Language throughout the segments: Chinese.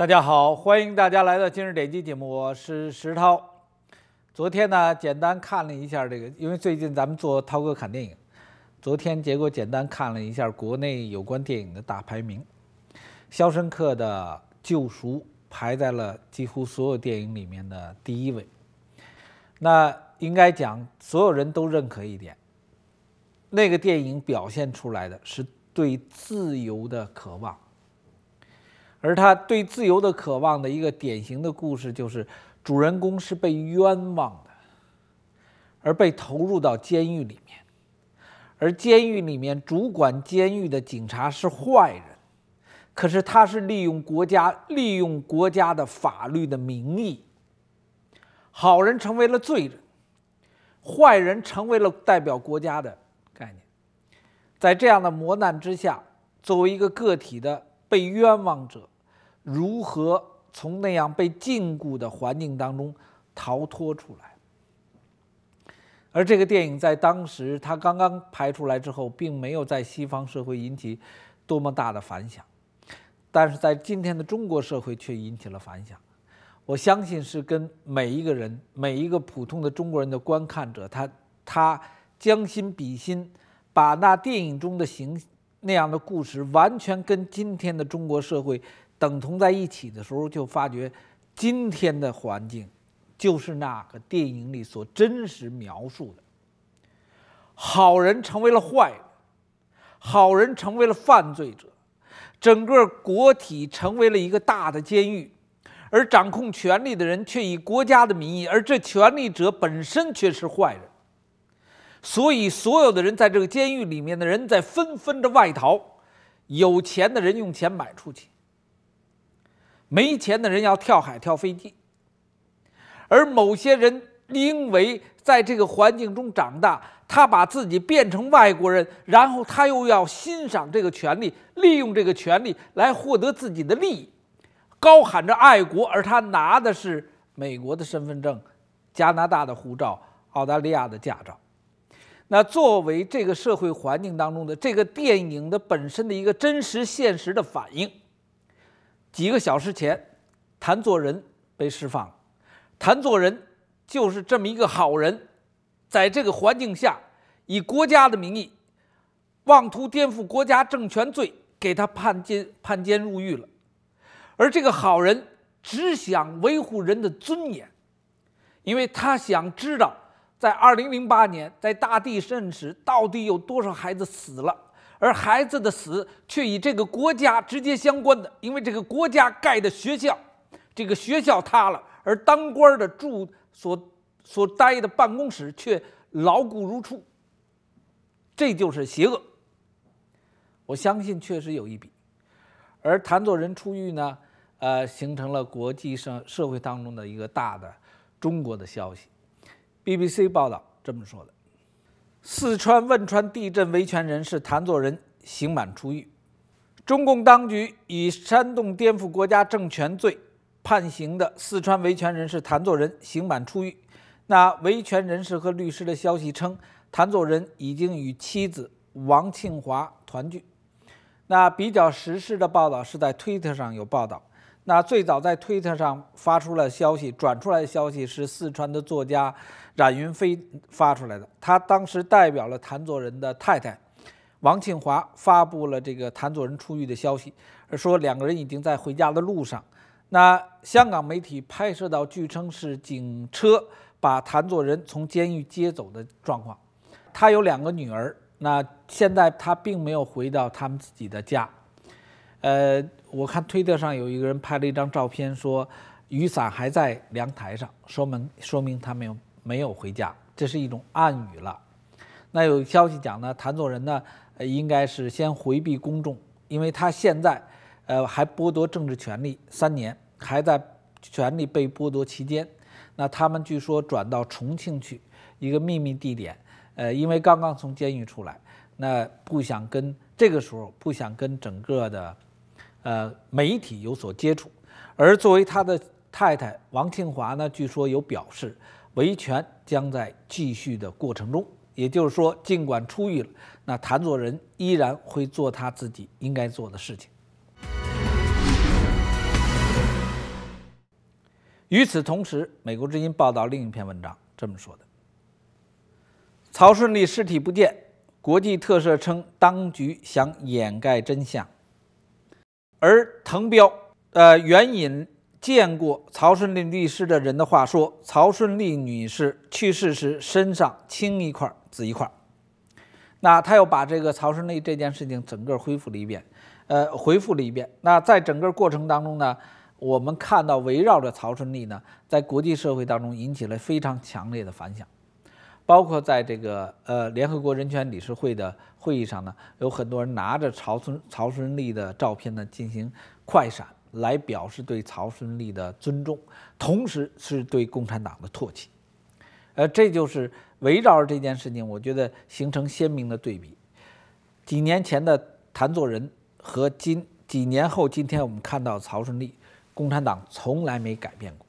大家好，欢迎大家来到今日点击节目，我是石涛。昨天呢，简单看了一下这个，因为最近咱们做涛哥看电影，昨天结果简单看了一下国内有关电影的大排名，《肖申克的救赎》排在了几乎所有电影里面的第一位。那应该讲，所有人都认可一点，那个电影表现出来的是对自由的渴望。而他对自由的渴望的一个典型的故事，就是主人公是被冤枉的，而被投入到监狱里面。而监狱里面主管监狱的警察是坏人，可是他是利用国家利用国家的法律的名义，好人成为了罪人，坏人成为了代表国家的概念。在这样的磨难之下，作为一个个体的。被冤枉者如何从那样被禁锢的环境当中逃脱出来？而这个电影在当时它刚刚拍出来之后，并没有在西方社会引起多么大的反响，但是在今天的中国社会却引起了反响。我相信是跟每一个人、每一个普通的中国人的观看者，他他将心比心，把那电影中的形。那样的故事完全跟今天的中国社会等同在一起的时候，就发觉今天的环境就是那个电影里所真实描述的：好人成为了坏人，好人成为了犯罪者，整个国体成为了一个大的监狱，而掌控权力的人却以国家的名义，而这权力者本身却是坏人。所以，所有的人在这个监狱里面的人在纷纷的外逃，有钱的人用钱买出去，没钱的人要跳海、跳飞机。而某些人因为在这个环境中长大，他把自己变成外国人，然后他又要欣赏这个权利，利用这个权利来获得自己的利益，高喊着爱国，而他拿的是美国的身份证、加拿大的护照、澳大利亚的驾照。那作为这个社会环境当中的这个电影的本身的一个真实现实的反应，几个小时前，谭作人被释放了。谭作人就是这么一个好人，在这个环境下，以国家的名义，妄图颠覆国家政权罪，给他判监判监入狱了。而这个好人只想维护人的尊严，因为他想知道。在二零零八年，在大地震时，到底有多少孩子死了？而孩子的死却与这个国家直接相关，的因为这个国家盖的学校，这个学校塌了，而当官的住所所待的办公室却牢固如初。这就是邪恶。我相信确实有一笔。而谭作人出狱呢，呃，形成了国际上社会当中的一个大的中国的消息。BBC 报道这么说的：四川汶川地震维权人士谭作人刑满出狱。中共当局以煽动颠覆国家政权罪判刑的四川维权人士谭作人刑满出狱。那维权人士和律师的消息称，谭作人已经与妻子王庆华团聚。那比较实时的报道是在推特上有报道。那最早在推特上发出了消息，转出来的消息是四川的作家冉云飞发出来的。他当时代表了谭作人的太太王庆华发布了这个谭作人出狱的消息，说两个人已经在回家的路上。那香港媒体拍摄到，据称是警车把谭作人从监狱接走的状况。他有两个女儿，那现在他并没有回到他们自己的家，呃。我看推特上有一个人拍了一张照片，说雨伞还在阳台上，说明说明他没有没有回家，这是一种暗语了。那有消息讲呢，谭作人呢，应该是先回避公众，因为他现在呃还剥夺政治权利三年，还在权力被剥夺期间。那他们据说转到重庆去一个秘密地点，呃，因为刚刚从监狱出来，那不想跟这个时候不想跟整个的。呃，媒体有所接触，而作为他的太太王庆华呢，据说有表示，维权将在继续的过程中。也就是说，尽管出狱了，那谭作仁依然会做他自己应该做的事情。与此同时，《美国之音》报道另一篇文章这么说的：曹顺利尸体不见，国际特赦称当局想掩盖真相。而滕彪，呃，援引见过曹顺利律师的人的话说，曹顺利女士去世时身上青一块紫一块。那他又把这个曹顺利这件事情整个恢复了一遍，呃，恢复了一遍。那在整个过程当中呢，我们看到围绕着曹顺利呢，在国际社会当中引起了非常强烈的反响。包括在这个呃联合国人权理事会的会议上呢，有很多人拿着曹春曹春立的照片呢进行快闪，来表示对曹春立的尊重，同时是对共产党的唾弃。呃，这就是围绕着这件事情，我觉得形成鲜明的对比。几年前的谭作人和今几年后，今天我们看到曹春利，共产党从来没改变过，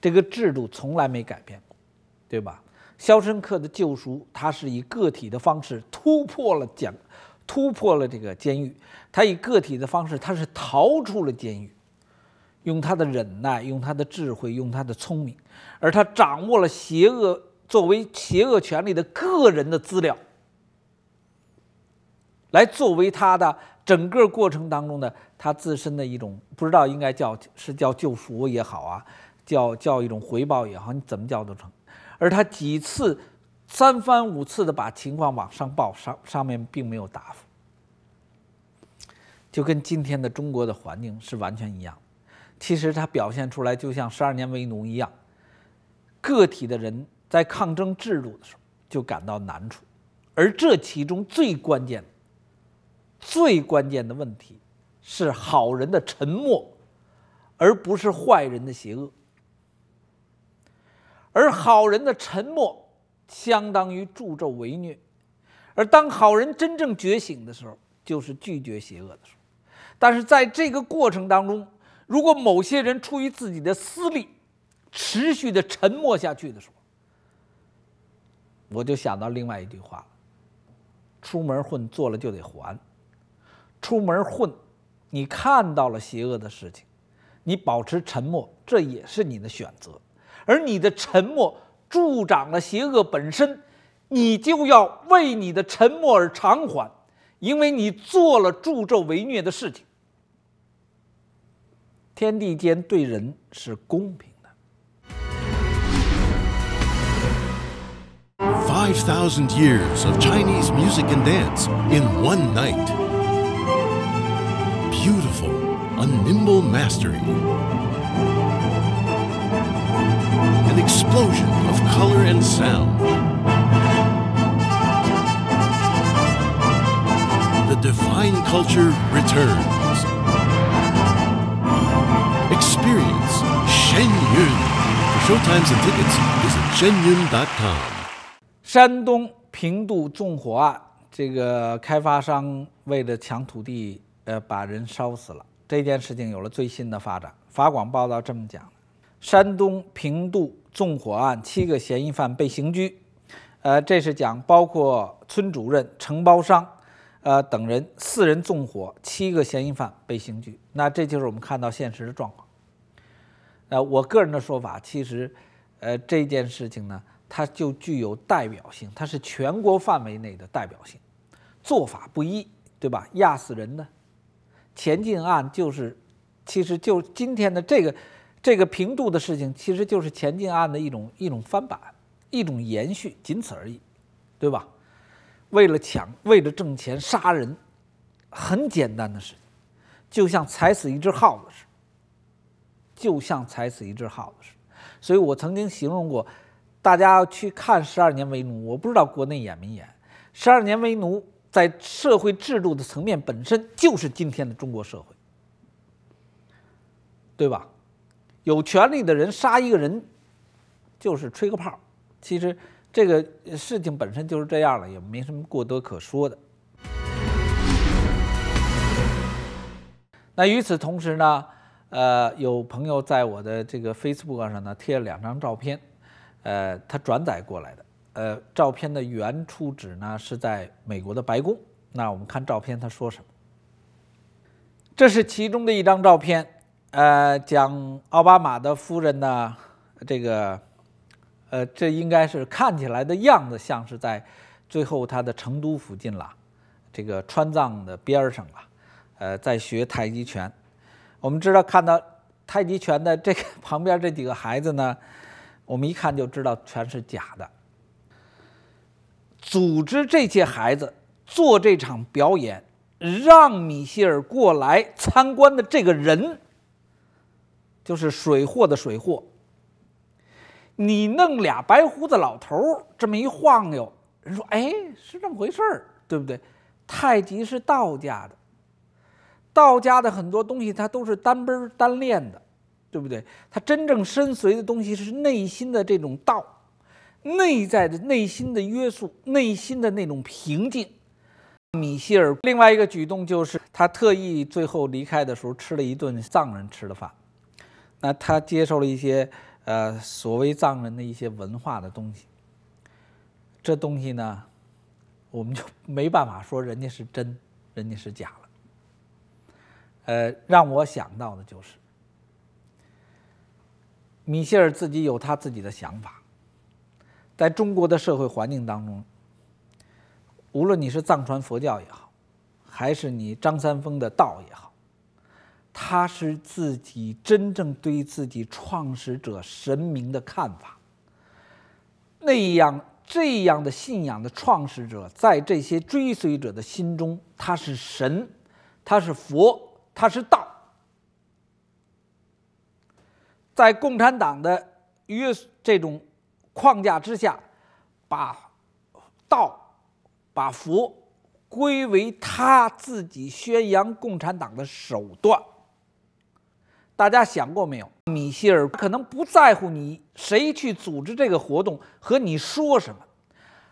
这个制度从来没改变过，对吧？《肖申克的救赎》，他是以个体的方式突破了监，突破了这个监狱。他以个体的方式，他是逃出了监狱，用他的忍耐，用他的智慧，用他的聪明，而他掌握了邪恶作为邪恶权力的个人的资料，来作为他的整个过程当中的他自身的一种，不知道应该叫是叫救赎也好啊，叫叫一种回报也好，你怎么叫都成。而他几次、三番五次的把情况往上报，上上面并没有答复，就跟今天的中国的环境是完全一样。其实他表现出来就像十二年为奴一样，个体的人在抗争制度的时候就感到难处，而这其中最关键最关键的问题是好人的沉默，而不是坏人的邪恶。而好人的沉默相当于助纣为虐，而当好人真正觉醒的时候，就是拒绝邪恶的时候。但是在这个过程当中，如果某些人出于自己的私利，持续的沉默下去的时候，我就想到另外一句话了：出门混做了就得还。出门混，你看到了邪恶的事情，你保持沉默，这也是你的选择。而你的沉默助长了邪恶本身，你就要为你的沉默而偿还，因为你做了助纣为虐的事情。天地间对人是公平的。Five thousand years of Chinese music and dance in one night. Beautiful, a nimble mastery. an explosion of color and sound. The divine culture returns. Experience Shen Yun. For showtimes and tickets, visit shenyun.com. 山东平度纵火案，这个开发商为了抢土地，呃，把人烧死了。这件事情有了最新的发展。法广报道这么讲：山东平度纵火案，七个嫌疑犯被刑拘，呃，这是讲包括村主任、承包商，呃等人四人纵火，七个嫌疑犯被刑拘。那这就是我们看到现实的状况。呃，我个人的说法，其实，呃，这件事情呢，它就具有代表性，它是全国范围内的代表性，做法不一，对吧？压死人的前进案就是，其实就今天的这个。这个平度的事情其实就是钱进案的一种一种翻版，一种延续，仅此而已，对吧？为了抢，为了挣钱，杀人，很简单的事情，就像踩死一只耗子似的。就像踩死一只耗子似的，所以我曾经形容过，大家去看《十二年为奴》，我不知道国内演没演《十二年为奴》。在社会制度的层面，本身就是今天的中国社会，对吧？有权利的人杀一个人，就是吹个泡儿。其实这个事情本身就是这样了，也没什么过多可说的。那与此同时呢，呃，有朋友在我的这个 Facebook 上呢贴了两张照片，呃，他转载过来的。呃，照片的原出址呢是在美国的白宫。那我们看照片，他说什么？这是其中的一张照片。呃，讲奥巴马的夫人呢，这个，呃，这应该是看起来的样子，像是在最后他的成都附近了，这个川藏的边儿上了，呃，在学太极拳。我们知道看到太极拳的这个旁边这几个孩子呢，我们一看就知道全是假的。组织这些孩子做这场表演，让米歇尔过来参观的这个人。就是水货的水货，你弄俩白胡子老头儿这么一晃悠，人说哎是这么回事儿，对不对？太极是道家的，道家的很多东西它都是单奔单练的，对不对？它真正深邃的东西是内心的这种道，内在的内心的约束，内心的那种平静。米歇尔另外一个举动就是，他特意最后离开的时候吃了一顿藏人吃的饭。那他接受了一些，呃，所谓藏人的一些文化的东西，这东西呢，我们就 没办法说人家是真，人家是假了。呃，让我想到的就是，米歇尔自己有他自己的想法，在中国的社会环境当中，无论你是藏传佛教也好，还是你张三丰的道也好。他是自己真正对自己创始者神明的看法。那样这样的信仰的创始者，在这些追随者的心中，他是神，他是佛，他是道。在共产党的约这种框架之下，把道、把佛归为他自己宣扬共产党的手段。大家想过没有？米歇尔可能不在乎你谁去组织这个活动和你说什么，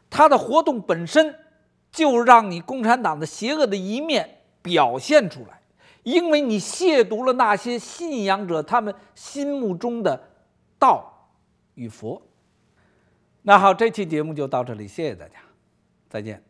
他的活动本身就让你共产党的邪恶的一面表现出来，因为你亵渎了那些信仰者他们心目中的道与佛。那好，这期节目就到这里，谢谢大家，再见。